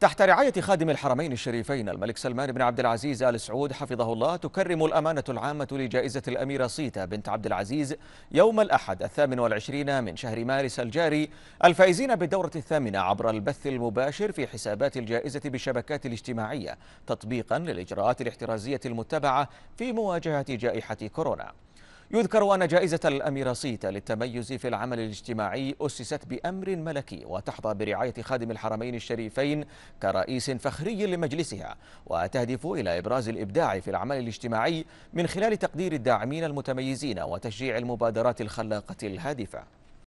تحت رعاية خادم الحرمين الشريفين الملك سلمان بن عبد العزيز آل سعود حفظه الله تكرم الأمانة العامة لجائزة الأميرة صيتا بنت عبد العزيز يوم الأحد الثامن والعشرين من شهر مارس الجاري الفائزين بالدورة الثامنة عبر البث المباشر في حسابات الجائزة بالشبكات الاجتماعية تطبيقا للإجراءات الاحترازية المتبعة في مواجهة جائحة كورونا يذكر أن جائزة الأميرة الأميراسيتا للتميز في العمل الاجتماعي أسست بأمر ملكي وتحظى برعاية خادم الحرمين الشريفين كرئيس فخري لمجلسها وتهدف إلى إبراز الإبداع في العمل الاجتماعي من خلال تقدير الداعمين المتميزين وتشجيع المبادرات الخلاقة الهادفة